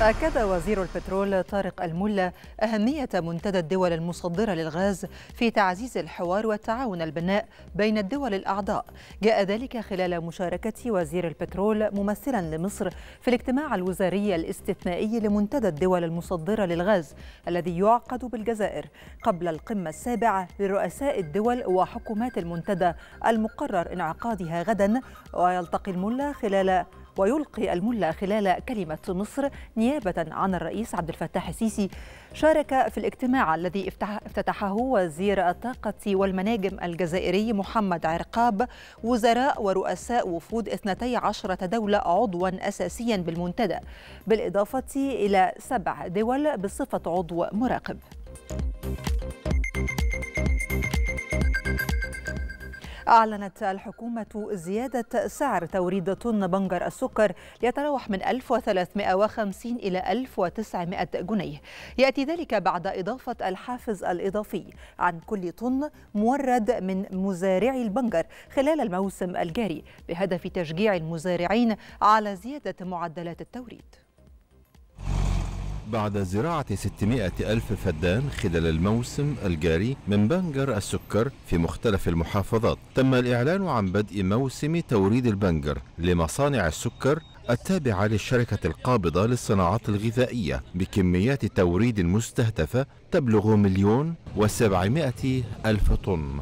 أكد وزير البترول طارق الملا أهمية منتدى الدول المصدرة للغاز في تعزيز الحوار والتعاون البناء بين الدول الأعضاء جاء ذلك خلال مشاركة وزير البترول ممثلا لمصر في الاجتماع الوزاري الاستثنائي لمنتدى الدول المصدرة للغاز الذي يعقد بالجزائر قبل القمة السابعة لرؤساء الدول وحكومات المنتدى المقرر انعقادها غدا ويلتقي الملا خلال ويلقي الملا خلال كلمة مصر نيابة عن الرئيس عبد الفتاح السيسي شارك في الاجتماع الذي افتتحه وزير الطاقة والمناجم الجزائري محمد عرقاب وزراء ورؤساء وفود 12 دولة عضوا أساسيا بالمنتدى بالإضافة إلى سبع دول بصفة عضو مراقب أعلنت الحكومة زيادة سعر توريد طن بنجر السكر ليتراوح من 1350 إلى 1900 جنيه يأتي ذلك بعد إضافة الحافز الإضافي عن كل طن مورد من مزارعي البنجر خلال الموسم الجاري بهدف تشجيع المزارعين على زيادة معدلات التوريد بعد زراعة 600 ألف فدان خلال الموسم الجاري من بنجر السكر في مختلف المحافظات تم الإعلان عن بدء موسم توريد البنجر لمصانع السكر التابعة للشركة القابضة للصناعات الغذائية بكميات توريد مستهدفة تبلغ مليون وسبعمائة ألف طن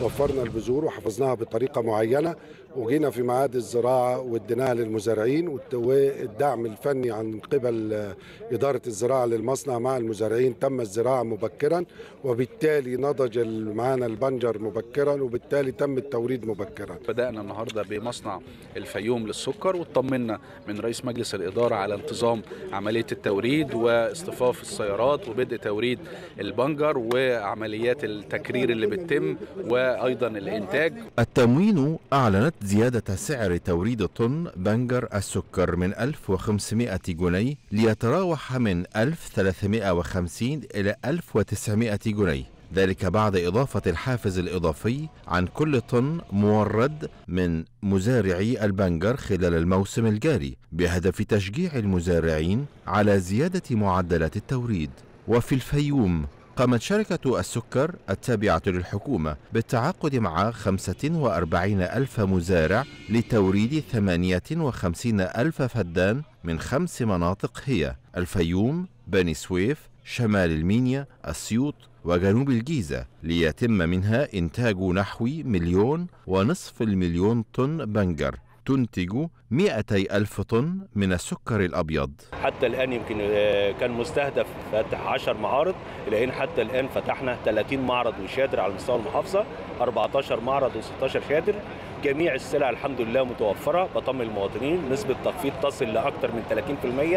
وفرنا البذور وحفظناها بطريقه معينه وجينا في ميعاد الزراعه واديناها للمزارعين والدعم الفني عن قبل اداره الزراعه للمصنع مع المزارعين تم الزراعه مبكرا وبالتالي نضج معانا البنجر مبكرا وبالتالي تم التوريد مبكرا. بدانا النهارده بمصنع الفيوم للسكر واطمنا من رئيس مجلس الاداره على انتظام عمليه التوريد واصطفاف السيارات وبدء توريد البنجر وعمليات التكرير اللي بتتم و وايضا الانتاج التموين اعلنت زياده سعر توريد طن بنجر السكر من 1500 جنيه ليتراوح من 1350 الى 1900 جنيه ذلك بعد إضافة الحافز الإضافي عن كل طن مورد من مزارعي البنجر خلال الموسم الجاري بهدف تشجيع المزارعين على زيادة معدلات التوريد وفي الفيوم قامت شركة السكر التابعة للحكومة بالتعاقد مع 45 ألف مزارع لتوريد 58 ألف فدان من خمس مناطق هي الفيوم، بني سويف، شمال المينيا، السيوط وجنوب الجيزة ليتم منها إنتاج نحو مليون ونصف المليون طن بنجر تنتج 200 ألف طن من السكر الأبيض حتى الآن يمكن آه، كان مستهدف فتح 10 معارض لأن حتى الآن فتحنا 30 معرض وشادر على مستوى المحافظة 14 معرض و16 شادر جميع السلع الحمد لله متوفرة بطمن المواطنين نسبة تخفيض تصل لأكثر من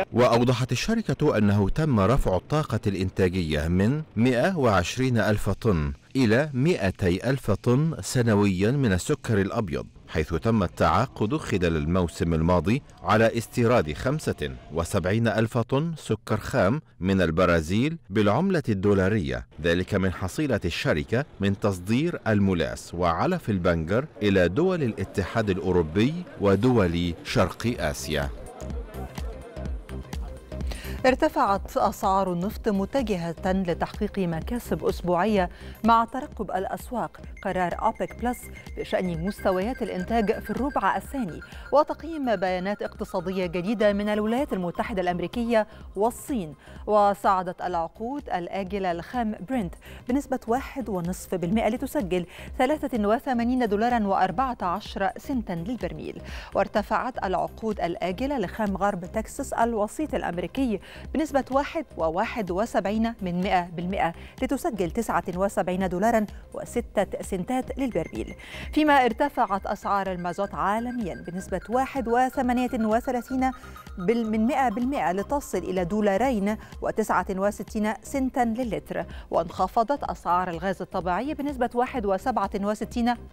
30% وأوضحت الشركة أنه تم رفع الطاقة الإنتاجية من 120 ألف طن إلى 200 ألف طن سنويا من السكر الأبيض حيث تم التعاقد خلال الموسم الماضي على استيراد 75 ألف طن سكر خام من البرازيل بالعملة الدولارية ذلك من حصيلة الشركة من تصدير الملاس وعلف البنجر إلى دول الاتحاد الأوروبي ودول شرق آسيا ارتفعت أسعار النفط متجهة لتحقيق مكاسب أسبوعية مع ترقب الأسواق قرار أوبك بلس بشأن مستويات الإنتاج في الربع الثاني وتقييم بيانات اقتصادية جديدة من الولايات المتحدة الأمريكية والصين وصعدت العقود الآجلة الخام برنت بنسبة 1.5% لتسجل 83 دولارا و14 سنتا للبرميل وارتفعت العقود الآجلة لخام غرب تكساس الوسيط الأمريكي بنسبة 1.71 من 100% لتسجل 79 دولارا و6 سنتات للبرميل فيما ارتفعت أسعار المازوت عالميا بنسبة 1.38 من 100% لتصل إلى دولارين و69 سنتا للتر وانخفضت أسعار الغاز الطبيعي بنسبة 1.67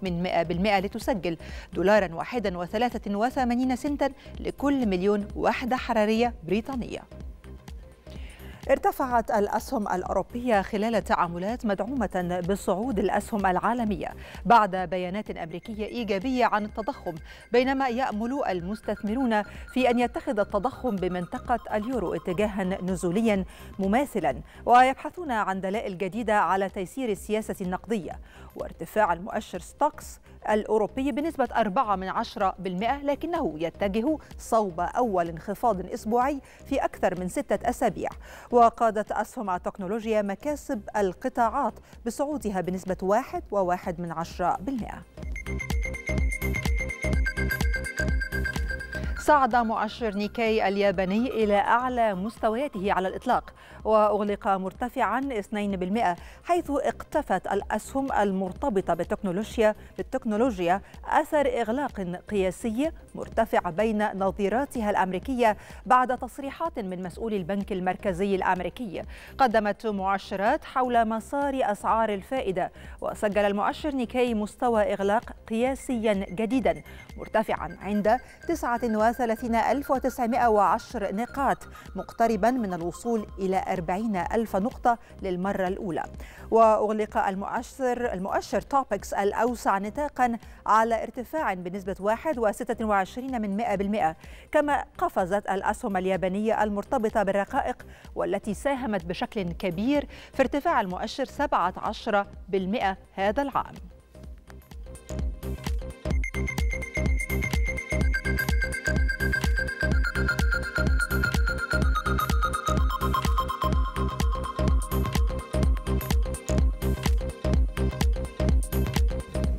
من 100% لتسجل دولارا واحدا و83 سنتا لكل مليون وحدة حرارية بريطانية ارتفعت الأسهم الأوروبية خلال تعاملات مدعومة بصعود الأسهم العالمية بعد بيانات أمريكية إيجابية عن التضخم بينما يأمل المستثمرون في أن يتخذ التضخم بمنطقة اليورو اتجاها نزوليا مماثلا ويبحثون عن دلائل جديدة على تيسير السياسة النقدية وارتفاع المؤشر ستوكس الأوروبي بنسبة 4 من 10% لكنه يتجه صوب أول انخفاض أسبوعي في أكثر من ستة أسابيع وقادت أسهم التكنولوجيا مكاسب القطاعات بصعودها بنسبة وواحد من عشرة بالمئة صعد مؤشر نيكاي الياباني إلى أعلى مستوياته على الإطلاق وأغلق مرتفعا 2% حيث اقتفت الأسهم المرتبطة بالتكنولوجيا بالتكنولوجيا أثر إغلاق قياسي مرتفع بين نظيراتها الأمريكية بعد تصريحات من مسؤول البنك المركزي الأمريكي قدمت مؤشرات حول مسار أسعار الفائدة وسجل المؤشر نيكاي مستوى إغلاق قياسيا جديدا مرتفعا عند 39 30910 نقاط مقتربا من الوصول إلى 40 ألف نقطة للمرة الأولى وأغلق المؤشر المؤشر توبكس الأوسع نطاقا على ارتفاع بنسبة 1.26 من 100% كما قفزت الأسهم اليابانية المرتبطة بالرقائق والتي ساهمت بشكل كبير في ارتفاع المؤشر 17% هذا العام